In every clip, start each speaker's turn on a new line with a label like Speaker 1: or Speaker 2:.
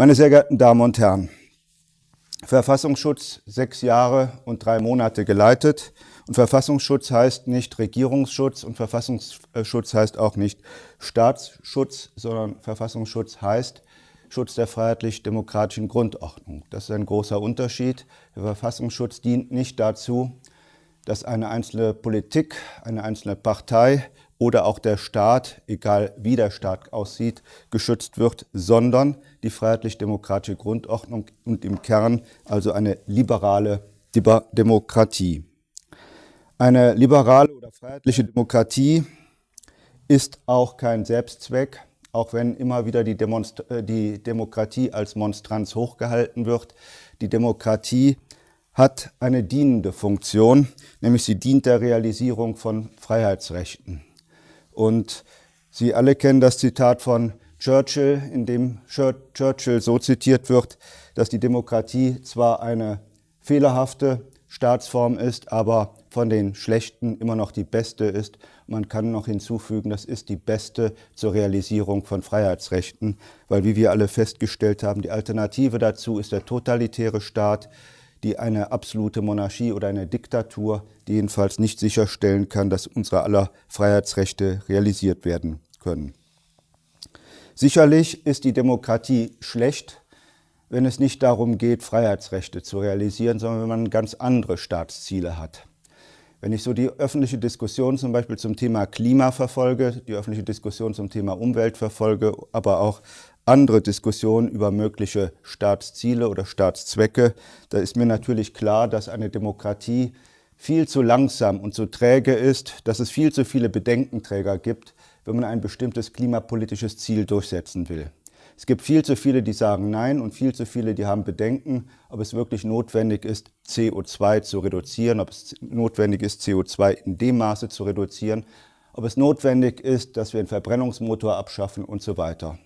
Speaker 1: Meine sehr geehrten Damen und Herren, Verfassungsschutz sechs Jahre und drei Monate geleitet. Und Verfassungsschutz heißt nicht Regierungsschutz und Verfassungsschutz heißt auch nicht Staatsschutz, sondern Verfassungsschutz heißt Schutz der freiheitlich-demokratischen Grundordnung. Das ist ein großer Unterschied. Der Verfassungsschutz dient nicht dazu, dass eine einzelne Politik, eine einzelne Partei oder auch der Staat, egal wie der Staat aussieht, geschützt wird, sondern die freiheitlich-demokratische Grundordnung und im Kern also eine liberale Demokratie. Eine liberale oder freiheitliche Demokratie ist auch kein Selbstzweck, auch wenn immer wieder die, Demonst äh, die Demokratie als Monstranz hochgehalten wird. Die Demokratie hat eine dienende Funktion, nämlich sie dient der Realisierung von Freiheitsrechten. Und Sie alle kennen das Zitat von Churchill, in dem Churchill so zitiert wird, dass die Demokratie zwar eine fehlerhafte Staatsform ist, aber von den schlechten immer noch die beste ist. Man kann noch hinzufügen, das ist die beste zur Realisierung von Freiheitsrechten, weil wie wir alle festgestellt haben, die Alternative dazu ist der totalitäre Staat, die eine absolute Monarchie oder eine Diktatur jedenfalls nicht sicherstellen kann, dass unsere aller Freiheitsrechte realisiert werden können. Sicherlich ist die Demokratie schlecht, wenn es nicht darum geht, Freiheitsrechte zu realisieren, sondern wenn man ganz andere Staatsziele hat. Wenn ich so die öffentliche Diskussion zum Beispiel zum Thema Klima verfolge, die öffentliche Diskussion zum Thema Umwelt verfolge, aber auch andere Diskussionen über mögliche Staatsziele oder Staatszwecke. Da ist mir natürlich klar, dass eine Demokratie viel zu langsam und zu träge ist, dass es viel zu viele Bedenkenträger gibt, wenn man ein bestimmtes klimapolitisches Ziel durchsetzen will. Es gibt viel zu viele, die sagen Nein und viel zu viele, die haben Bedenken, ob es wirklich notwendig ist, CO2 zu reduzieren, ob es notwendig ist, CO2 in dem Maße zu reduzieren, ob es notwendig ist, dass wir einen Verbrennungsmotor abschaffen und so weiter.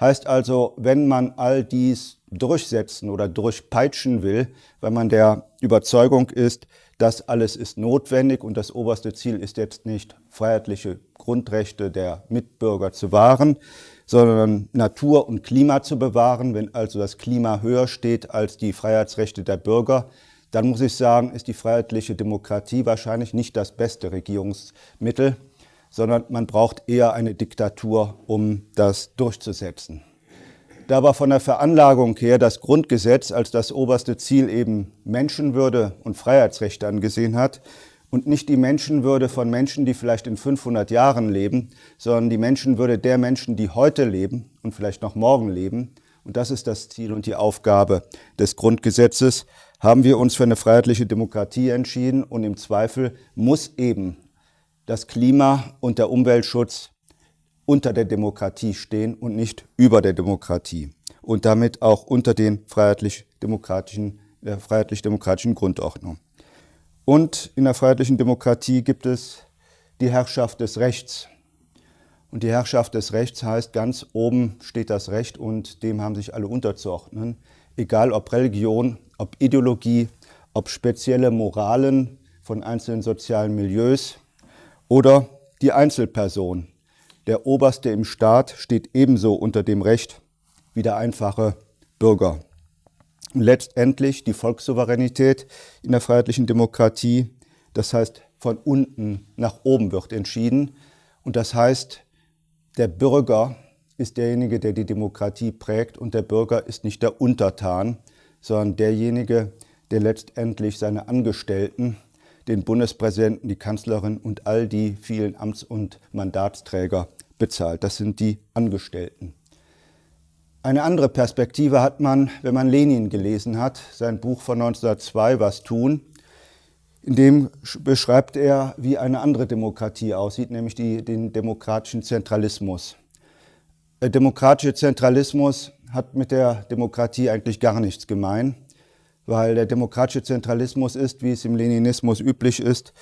Speaker 1: Heißt also, wenn man all dies durchsetzen oder durchpeitschen will, wenn man der Überzeugung ist, das alles ist notwendig und das oberste Ziel ist jetzt nicht freiheitliche Grundrechte der Mitbürger zu wahren, sondern Natur und Klima zu bewahren, wenn also das Klima höher steht als die Freiheitsrechte der Bürger, dann muss ich sagen, ist die freiheitliche Demokratie wahrscheinlich nicht das beste Regierungsmittel, sondern man braucht eher eine Diktatur, um das durchzusetzen. Da aber von der Veranlagung her das Grundgesetz als das oberste Ziel eben Menschenwürde und Freiheitsrechte angesehen hat und nicht die Menschenwürde von Menschen, die vielleicht in 500 Jahren leben, sondern die Menschenwürde der Menschen, die heute leben und vielleicht noch morgen leben. Und das ist das Ziel und die Aufgabe des Grundgesetzes. Haben wir uns für eine freiheitliche Demokratie entschieden und im Zweifel muss eben dass Klima und der Umweltschutz unter der Demokratie stehen und nicht über der Demokratie und damit auch unter den freiheitlich-demokratischen der äh, freiheitlich-demokratischen Grundordnung. Und in der freiheitlichen Demokratie gibt es die Herrschaft des Rechts. Und die Herrschaft des Rechts heißt, ganz oben steht das Recht und dem haben sich alle unterzuordnen, egal ob Religion, ob Ideologie, ob spezielle Moralen von einzelnen sozialen Milieus, oder die Einzelperson. Der Oberste im Staat steht ebenso unter dem Recht wie der einfache Bürger. letztendlich die Volkssouveränität in der freiheitlichen Demokratie, das heißt von unten nach oben wird entschieden. Und das heißt, der Bürger ist derjenige, der die Demokratie prägt und der Bürger ist nicht der Untertan, sondern derjenige, der letztendlich seine Angestellten den Bundespräsidenten, die Kanzlerin und all die vielen Amts- und Mandatsträger bezahlt. Das sind die Angestellten. Eine andere Perspektive hat man, wenn man Lenin gelesen hat, sein Buch von 1902, Was tun. In dem beschreibt er, wie eine andere Demokratie aussieht, nämlich die, den demokratischen Zentralismus. Der demokratische Zentralismus hat mit der Demokratie eigentlich gar nichts gemein weil der demokratische Zentralismus ist, wie es im Leninismus üblich ist,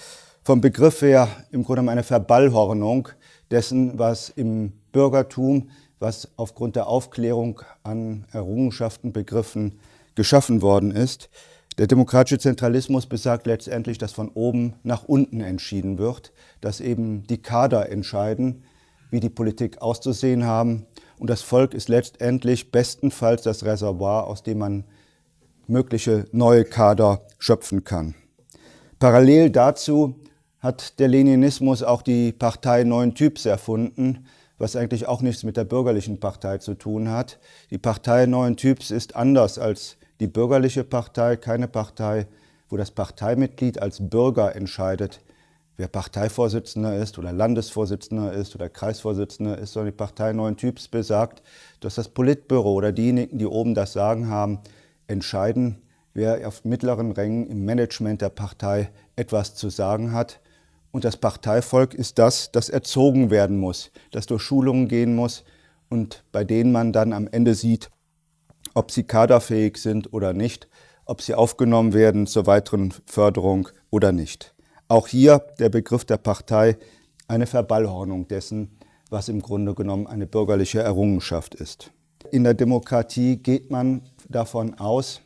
Speaker 1: vom Begriff her im Grunde eine Verballhornung dessen, was im Bürgertum, was aufgrund der Aufklärung an Errungenschaften, Begriffen geschaffen worden ist. Der demokratische Zentralismus besagt letztendlich, dass von oben nach unten entschieden wird, dass eben die Kader entscheiden, wie die Politik auszusehen haben. Und das Volk ist letztendlich bestenfalls das Reservoir, aus dem man mögliche neue Kader schöpfen kann. Parallel dazu hat der Leninismus auch die Partei Neuen Typs erfunden, was eigentlich auch nichts mit der bürgerlichen Partei zu tun hat. Die Partei Neuen Typs ist anders als die bürgerliche Partei, keine Partei, wo das Parteimitglied als Bürger entscheidet, wer Parteivorsitzender ist oder Landesvorsitzender ist oder Kreisvorsitzender ist, sondern die Partei Neuen Typs besagt, dass das Politbüro oder diejenigen, die oben das Sagen haben, entscheiden, wer auf mittleren Rängen im Management der Partei etwas zu sagen hat. Und das Parteivolk ist das, das erzogen werden muss, das durch Schulungen gehen muss und bei denen man dann am Ende sieht, ob sie kaderfähig sind oder nicht, ob sie aufgenommen werden zur weiteren Förderung oder nicht. Auch hier der Begriff der Partei eine Verballhornung dessen, was im Grunde genommen eine bürgerliche Errungenschaft ist. In der Demokratie geht man davon aus,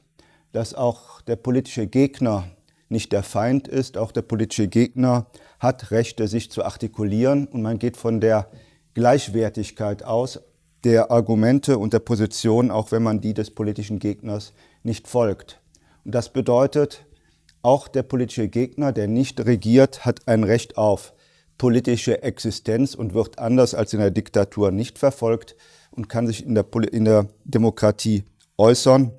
Speaker 1: dass auch der politische Gegner nicht der Feind ist. Auch der politische Gegner hat Rechte, sich zu artikulieren. Und man geht von der Gleichwertigkeit aus, der Argumente und der Position, auch wenn man die des politischen Gegners nicht folgt. Und das bedeutet, auch der politische Gegner, der nicht regiert, hat ein Recht auf politische Existenz und wird anders als in der Diktatur nicht verfolgt und kann sich in der, in der Demokratie äußern,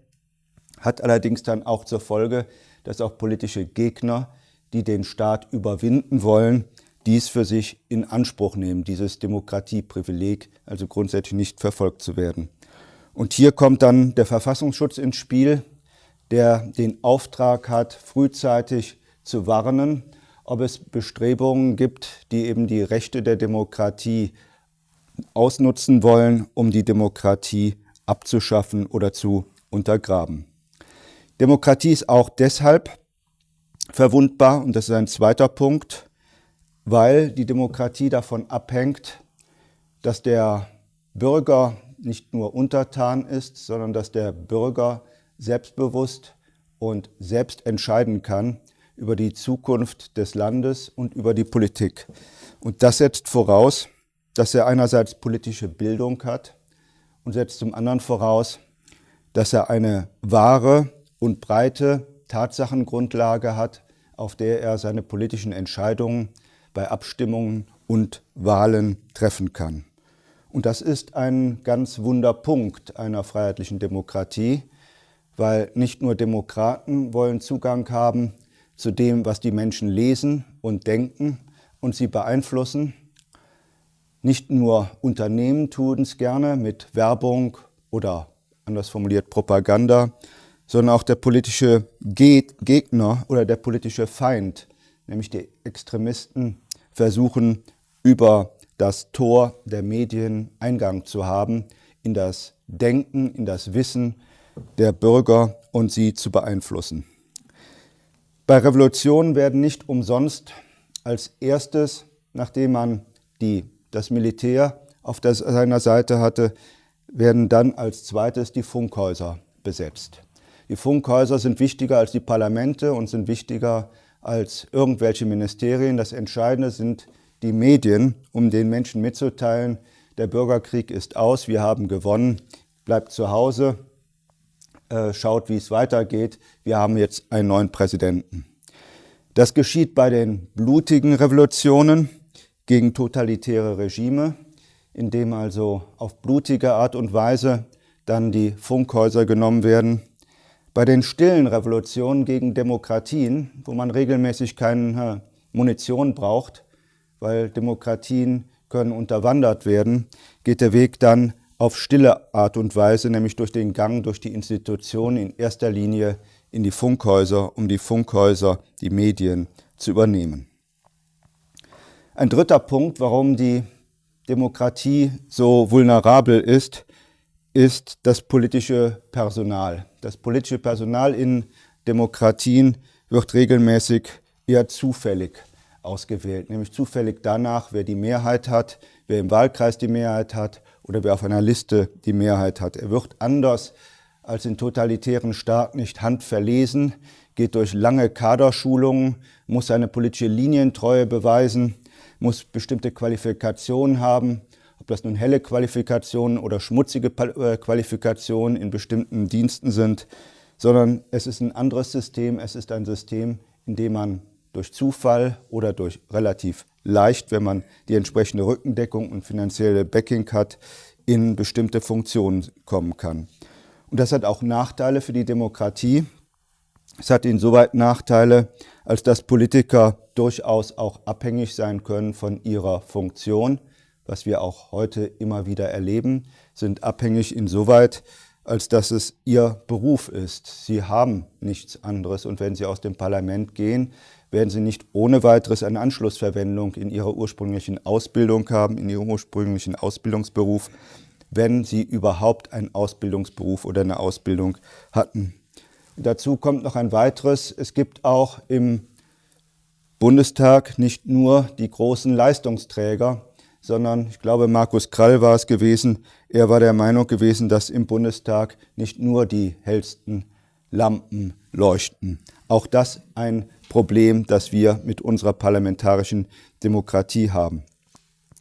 Speaker 1: hat allerdings dann auch zur Folge, dass auch politische Gegner, die den Staat überwinden wollen, dies für sich in Anspruch nehmen, dieses Demokratieprivileg, also grundsätzlich nicht verfolgt zu werden. Und hier kommt dann der Verfassungsschutz ins Spiel, der den Auftrag hat, frühzeitig zu warnen, ob es Bestrebungen gibt, die eben die Rechte der Demokratie ausnutzen wollen, um die Demokratie abzuschaffen oder zu untergraben. Demokratie ist auch deshalb verwundbar, und das ist ein zweiter Punkt, weil die Demokratie davon abhängt, dass der Bürger nicht nur untertan ist, sondern dass der Bürger selbstbewusst und selbst entscheiden kann über die Zukunft des Landes und über die Politik. Und das setzt voraus, dass er einerseits politische Bildung hat, und setzt zum anderen voraus, dass er eine wahre und breite Tatsachengrundlage hat, auf der er seine politischen Entscheidungen bei Abstimmungen und Wahlen treffen kann. Und das ist ein ganz Wunderpunkt einer freiheitlichen Demokratie, weil nicht nur Demokraten wollen Zugang haben zu dem, was die Menschen lesen und denken und sie beeinflussen, nicht nur Unternehmen tun es gerne mit Werbung oder anders formuliert Propaganda, sondern auch der politische Gegner oder der politische Feind, nämlich die Extremisten, versuchen über das Tor der Medien Eingang zu haben in das Denken, in das Wissen der Bürger und sie zu beeinflussen. Bei Revolutionen werden nicht umsonst als erstes, nachdem man die das Militär auf der, seiner Seite hatte, werden dann als zweites die Funkhäuser besetzt. Die Funkhäuser sind wichtiger als die Parlamente und sind wichtiger als irgendwelche Ministerien. Das Entscheidende sind die Medien, um den Menschen mitzuteilen, der Bürgerkrieg ist aus, wir haben gewonnen, bleibt zu Hause, äh, schaut, wie es weitergeht, wir haben jetzt einen neuen Präsidenten. Das geschieht bei den blutigen Revolutionen gegen totalitäre Regime, indem also auf blutige Art und Weise dann die Funkhäuser genommen werden. Bei den stillen Revolutionen gegen Demokratien, wo man regelmäßig keine Munition braucht, weil Demokratien können unterwandert werden, geht der Weg dann auf stille Art und Weise, nämlich durch den Gang durch die Institutionen in erster Linie in die Funkhäuser, um die Funkhäuser, die Medien zu übernehmen. Ein dritter Punkt, warum die Demokratie so vulnerabel ist, ist das politische Personal. Das politische Personal in Demokratien wird regelmäßig eher zufällig ausgewählt, nämlich zufällig danach, wer die Mehrheit hat, wer im Wahlkreis die Mehrheit hat oder wer auf einer Liste die Mehrheit hat. Er wird anders als in totalitären Staaten nicht handverlesen, geht durch lange Kaderschulungen, muss seine politische Linientreue beweisen muss bestimmte Qualifikationen haben, ob das nun helle Qualifikationen oder schmutzige äh, Qualifikationen in bestimmten Diensten sind, sondern es ist ein anderes System. Es ist ein System, in dem man durch Zufall oder durch relativ leicht, wenn man die entsprechende Rückendeckung und finanzielle Backing hat, in bestimmte Funktionen kommen kann. Und das hat auch Nachteile für die Demokratie, es hat insoweit Nachteile, als dass Politiker durchaus auch abhängig sein können von ihrer Funktion. Was wir auch heute immer wieder erleben, sind abhängig insoweit, als dass es ihr Beruf ist. Sie haben nichts anderes und wenn sie aus dem Parlament gehen, werden sie nicht ohne weiteres eine Anschlussverwendung in ihrer ursprünglichen Ausbildung haben, in ihrem ursprünglichen Ausbildungsberuf, wenn sie überhaupt einen Ausbildungsberuf oder eine Ausbildung hatten. Dazu kommt noch ein weiteres. Es gibt auch im Bundestag nicht nur die großen Leistungsträger, sondern ich glaube, Markus Krall war es gewesen. Er war der Meinung gewesen, dass im Bundestag nicht nur die hellsten Lampen leuchten. Auch das ein Problem, das wir mit unserer parlamentarischen Demokratie haben.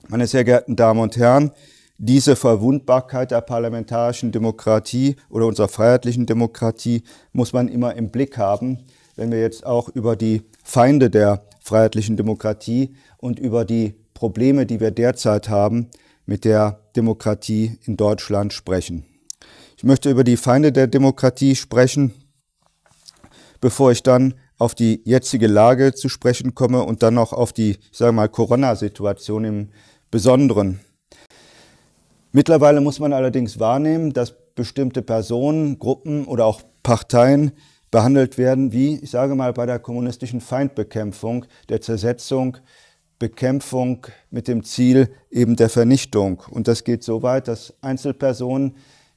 Speaker 1: Meine sehr geehrten Damen und Herren, diese Verwundbarkeit der parlamentarischen Demokratie oder unserer freiheitlichen Demokratie muss man immer im Blick haben, wenn wir jetzt auch über die Feinde der freiheitlichen Demokratie und über die Probleme, die wir derzeit haben, mit der Demokratie in Deutschland sprechen. Ich möchte über die Feinde der Demokratie sprechen, bevor ich dann auf die jetzige Lage zu sprechen komme und dann noch auf die, ich sage mal, Corona-Situation im Besonderen. Mittlerweile muss man allerdings wahrnehmen, dass bestimmte Personen, Gruppen oder auch Parteien behandelt werden, wie, ich sage mal, bei der kommunistischen Feindbekämpfung, der Zersetzung, Bekämpfung mit dem Ziel eben der Vernichtung. Und das geht so weit, dass Einzelpersonen,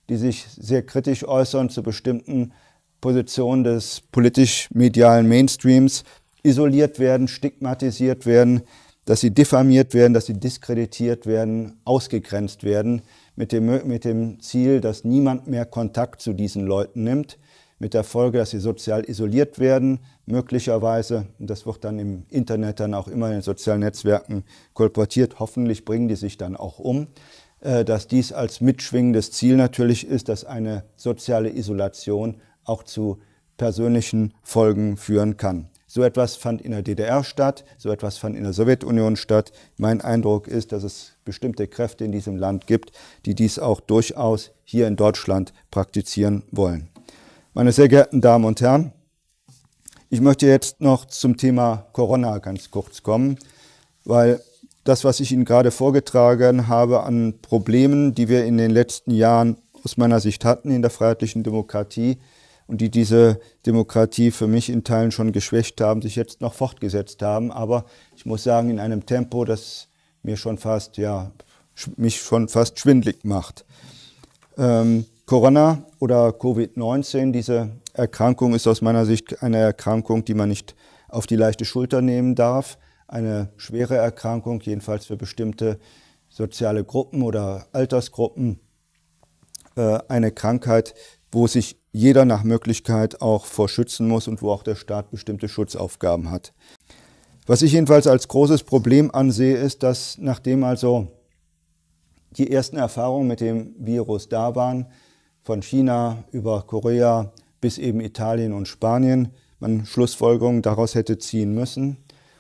Speaker 1: die sich sehr kritisch äußern zu bestimmten Positionen des politisch-medialen Mainstreams, isoliert werden, stigmatisiert werden, dass sie diffamiert werden, dass sie diskreditiert werden, ausgegrenzt werden, mit dem, mit dem Ziel, dass niemand mehr Kontakt zu diesen Leuten nimmt, mit der Folge, dass sie sozial isoliert werden, möglicherweise. das wird dann im Internet, dann auch immer in den sozialen Netzwerken kolportiert. Hoffentlich bringen die sich dann auch um. Äh, dass dies als mitschwingendes Ziel natürlich ist, dass eine soziale Isolation auch zu persönlichen Folgen führen kann. So etwas fand in der DDR statt, so etwas fand in der Sowjetunion statt. Mein Eindruck ist, dass es bestimmte Kräfte in diesem Land gibt, die dies auch durchaus hier in Deutschland praktizieren wollen. Meine sehr geehrten Damen und Herren, ich möchte jetzt noch zum Thema Corona ganz kurz kommen, weil das, was ich Ihnen gerade vorgetragen habe an Problemen, die wir in den letzten Jahren aus meiner Sicht hatten in der freiheitlichen Demokratie, und die diese Demokratie für mich in Teilen schon geschwächt haben, sich jetzt noch fortgesetzt haben. Aber ich muss sagen, in einem Tempo, das mir schon fast, ja, mich schon fast schwindlig macht. Ähm, Corona oder Covid-19, diese Erkrankung ist aus meiner Sicht eine Erkrankung, die man nicht auf die leichte Schulter nehmen darf. Eine schwere Erkrankung, jedenfalls für bestimmte soziale Gruppen oder Altersgruppen. Äh, eine Krankheit, wo sich jeder nach Möglichkeit auch vor schützen muss und wo auch der Staat bestimmte Schutzaufgaben hat. Was ich jedenfalls als großes Problem ansehe, ist, dass nachdem also die ersten Erfahrungen mit dem Virus da waren, von China über Korea bis eben Italien und Spanien, man Schlussfolgerungen daraus hätte ziehen müssen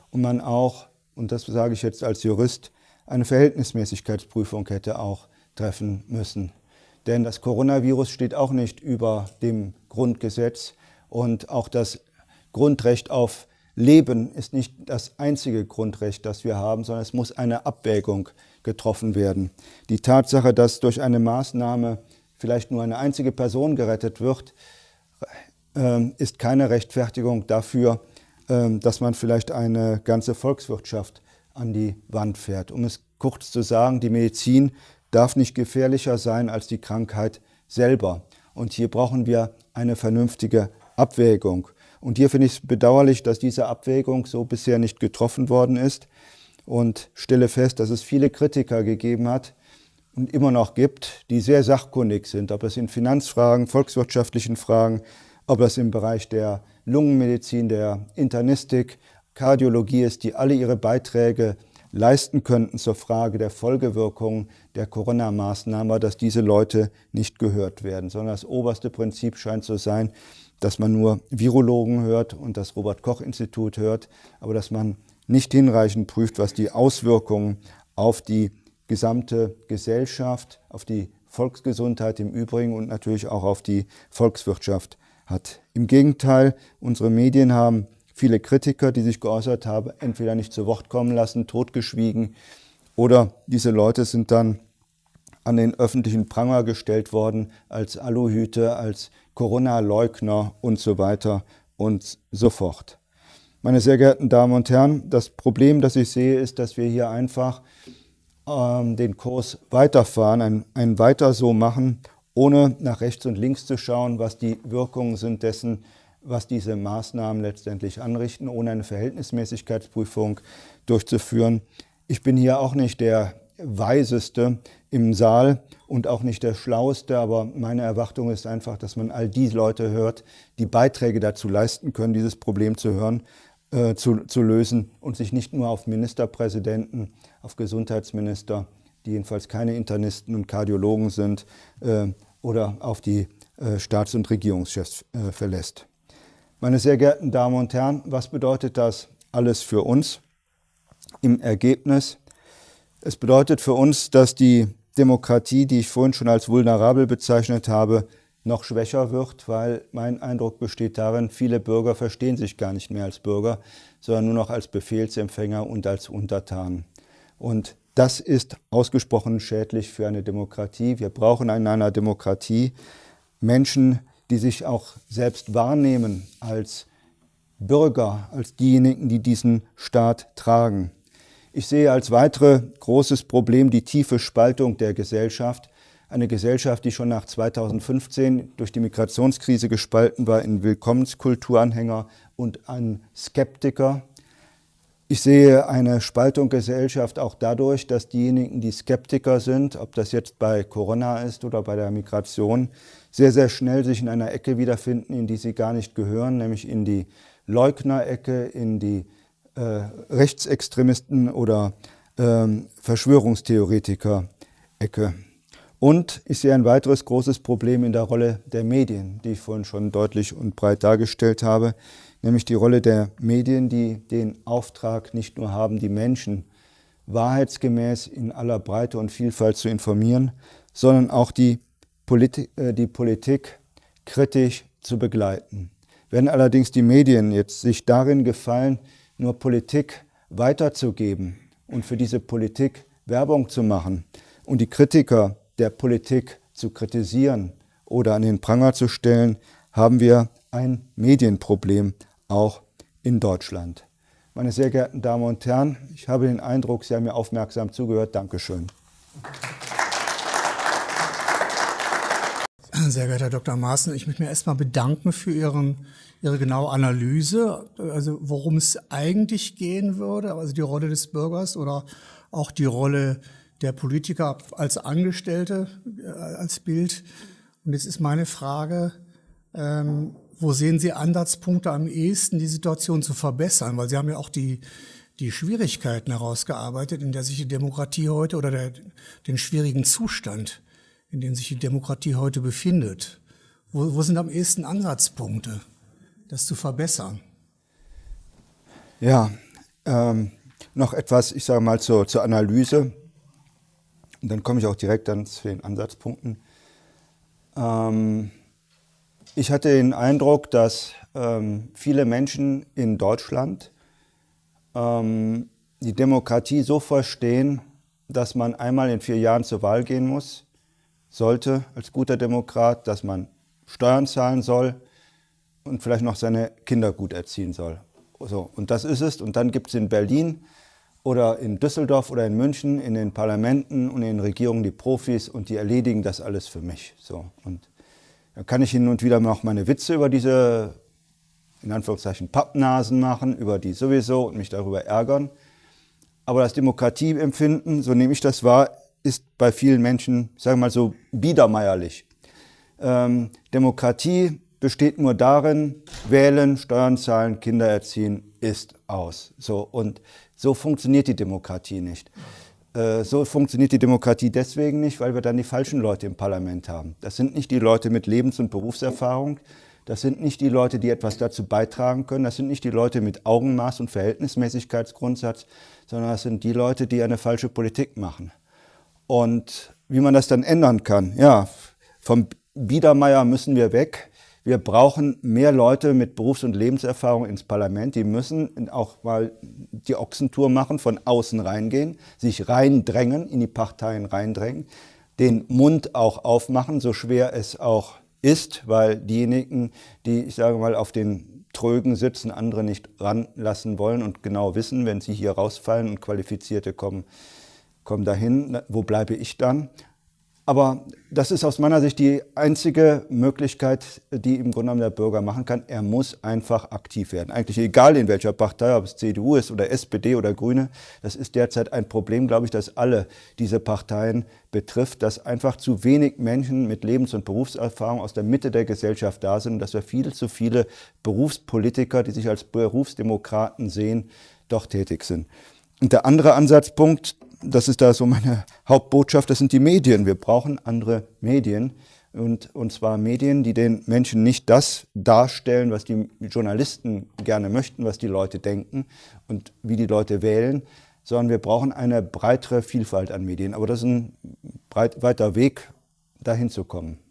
Speaker 1: und man auch, und das sage ich jetzt als Jurist, eine Verhältnismäßigkeitsprüfung hätte auch treffen müssen. Denn das Coronavirus steht auch nicht über dem Grundgesetz und auch das Grundrecht auf Leben ist nicht das einzige Grundrecht, das wir haben, sondern es muss eine Abwägung getroffen werden. Die Tatsache, dass durch eine Maßnahme vielleicht nur eine einzige Person gerettet wird, ähm, ist keine Rechtfertigung dafür, ähm, dass man vielleicht eine ganze Volkswirtschaft an die Wand fährt. Um es kurz zu sagen, die Medizin darf nicht gefährlicher sein als die Krankheit selber. Und hier brauchen wir eine vernünftige Abwägung. Und hier finde ich es bedauerlich, dass diese Abwägung so bisher nicht getroffen worden ist. Und stelle fest, dass es viele Kritiker gegeben hat und immer noch gibt, die sehr sachkundig sind, ob es in Finanzfragen, volkswirtschaftlichen Fragen, ob es im Bereich der Lungenmedizin, der Internistik, Kardiologie ist, die alle ihre Beiträge leisten könnten zur Frage der Folgewirkungen der corona maßnahme dass diese Leute nicht gehört werden, sondern das oberste Prinzip scheint zu sein, dass man nur Virologen hört und das Robert Koch Institut hört, aber dass man nicht hinreichend prüft, was die Auswirkungen auf die gesamte Gesellschaft, auf die Volksgesundheit im Übrigen und natürlich auch auf die Volkswirtschaft hat. Im Gegenteil, unsere Medien haben viele Kritiker, die sich geäußert haben, entweder nicht zu Wort kommen lassen, totgeschwiegen oder diese Leute sind dann an den öffentlichen Pranger gestellt worden als Aluhüte, als Corona-Leugner und so weiter und so fort. Meine sehr geehrten Damen und Herren, das Problem, das ich sehe, ist, dass wir hier einfach ähm, den Kurs weiterfahren, ein, ein Weiter so machen, ohne nach rechts und links zu schauen, was die Wirkungen sind dessen, was diese Maßnahmen letztendlich anrichten, ohne eine Verhältnismäßigkeitsprüfung durchzuführen. Ich bin hier auch nicht der Weiseste im Saal und auch nicht der Schlauste, aber meine Erwartung ist einfach, dass man all die Leute hört, die Beiträge dazu leisten können, dieses Problem zu hören, äh, zu, zu lösen und sich nicht nur auf Ministerpräsidenten, auf Gesundheitsminister, die jedenfalls keine Internisten und Kardiologen sind, äh, oder auf die äh, Staats- und Regierungschefs äh, verlässt. Meine sehr geehrten Damen und Herren, was bedeutet das alles für uns im Ergebnis? Es bedeutet für uns, dass die Demokratie, die ich vorhin schon als vulnerabel bezeichnet habe, noch schwächer wird, weil mein Eindruck besteht darin, viele Bürger verstehen sich gar nicht mehr als Bürger, sondern nur noch als Befehlsempfänger und als Untertanen. Und das ist ausgesprochen schädlich für eine Demokratie. Wir brauchen in einer Demokratie Menschen, die sich auch selbst wahrnehmen als Bürger, als diejenigen, die diesen Staat tragen. Ich sehe als weiteres großes Problem die tiefe Spaltung der Gesellschaft. Eine Gesellschaft, die schon nach 2015 durch die Migrationskrise gespalten war in Willkommenskulturanhänger und einen Skeptiker, ich sehe eine Spaltung Gesellschaft auch dadurch, dass diejenigen, die Skeptiker sind, ob das jetzt bei Corona ist oder bei der Migration, sehr, sehr schnell sich in einer Ecke wiederfinden, in die sie gar nicht gehören, nämlich in die Leugnerecke, in die äh, Rechtsextremisten oder ähm, Verschwörungstheoretiker-Ecke. Und ich sehe ein weiteres großes Problem in der Rolle der Medien, die ich vorhin schon deutlich und breit dargestellt habe nämlich die Rolle der Medien, die den Auftrag nicht nur haben, die Menschen wahrheitsgemäß in aller Breite und Vielfalt zu informieren, sondern auch die, Polit äh, die Politik kritisch zu begleiten. Wenn allerdings die Medien jetzt sich darin gefallen, nur Politik weiterzugeben und für diese Politik Werbung zu machen und die Kritiker der Politik zu kritisieren oder an den Pranger zu stellen, haben wir ein Medienproblem, auch in Deutschland. Meine sehr geehrten Damen und Herren, ich habe den Eindruck, Sie haben mir aufmerksam zugehört. Dankeschön. Sehr geehrter Herr Dr. Maaßen, ich möchte mich erstmal bedanken für Ihren, Ihre genaue Analyse, also worum es eigentlich gehen würde, also die Rolle des Bürgers oder auch die Rolle der Politiker als Angestellte, äh, als Bild. Und jetzt ist meine Frage, ähm, wo sehen Sie Ansatzpunkte am ehesten, die Situation zu verbessern? Weil Sie haben ja auch die, die Schwierigkeiten herausgearbeitet, in der sich die Demokratie heute oder der, den schwierigen Zustand, in dem sich die Demokratie heute befindet. Wo, wo sind am ehesten Ansatzpunkte, das zu verbessern? Ja, ähm, noch etwas, ich sage mal, zur, zur Analyse. Und dann komme ich auch direkt dann zu den Ansatzpunkten. Ähm, ich hatte den Eindruck, dass ähm, viele Menschen in Deutschland ähm, die Demokratie so verstehen, dass man einmal in vier Jahren zur Wahl gehen muss, sollte als guter Demokrat, dass man Steuern zahlen soll und vielleicht noch seine Kinder gut erziehen soll. So, und das ist es. Und dann gibt es in Berlin oder in Düsseldorf oder in München in den Parlamenten und in den Regierungen die Profis und die erledigen das alles für mich. So, und dann kann ich hin und wieder noch meine Witze über diese, in Anführungszeichen, Pappnasen machen, über die sowieso und mich darüber ärgern. Aber das Demokratieempfinden, so nehme ich das wahr, ist bei vielen Menschen, sagen wir mal so, biedermeierlich. Ähm, Demokratie besteht nur darin, wählen, Steuern zahlen, Kinder erziehen, ist aus. So, und so funktioniert die Demokratie nicht. Äh, so funktioniert die Demokratie deswegen nicht, weil wir dann die falschen Leute im Parlament haben. Das sind nicht die Leute mit Lebens- und Berufserfahrung, das sind nicht die Leute, die etwas dazu beitragen können, das sind nicht die Leute mit Augenmaß und Verhältnismäßigkeitsgrundsatz, sondern das sind die Leute, die eine falsche Politik machen. Und wie man das dann ändern kann, ja, vom Biedermeier müssen wir weg wir brauchen mehr Leute mit Berufs- und Lebenserfahrung ins Parlament. Die müssen auch mal die Ochsentour machen, von außen reingehen, sich reindrängen, in die Parteien reindrängen, den Mund auch aufmachen, so schwer es auch ist, weil diejenigen, die, ich sage mal, auf den Trögen sitzen, andere nicht ranlassen wollen und genau wissen, wenn sie hier rausfallen und Qualifizierte kommen, kommen dahin, wo bleibe ich dann? Aber das ist aus meiner Sicht die einzige Möglichkeit, die im Grunde genommen der Bürger machen kann. Er muss einfach aktiv werden. Eigentlich egal in welcher Partei, ob es CDU ist oder SPD oder Grüne, das ist derzeit ein Problem, glaube ich, das alle diese Parteien betrifft, dass einfach zu wenig Menschen mit Lebens- und Berufserfahrung aus der Mitte der Gesellschaft da sind und dass wir viel zu viele Berufspolitiker, die sich als Berufsdemokraten sehen, doch tätig sind. Und der andere Ansatzpunkt, das ist da so meine Hauptbotschaft, das sind die Medien. Wir brauchen andere Medien. Und, und zwar Medien, die den Menschen nicht das darstellen, was die Journalisten gerne möchten, was die Leute denken und wie die Leute wählen, sondern wir brauchen eine breitere Vielfalt an Medien. Aber das ist ein breit, weiter Weg, dahin zu kommen.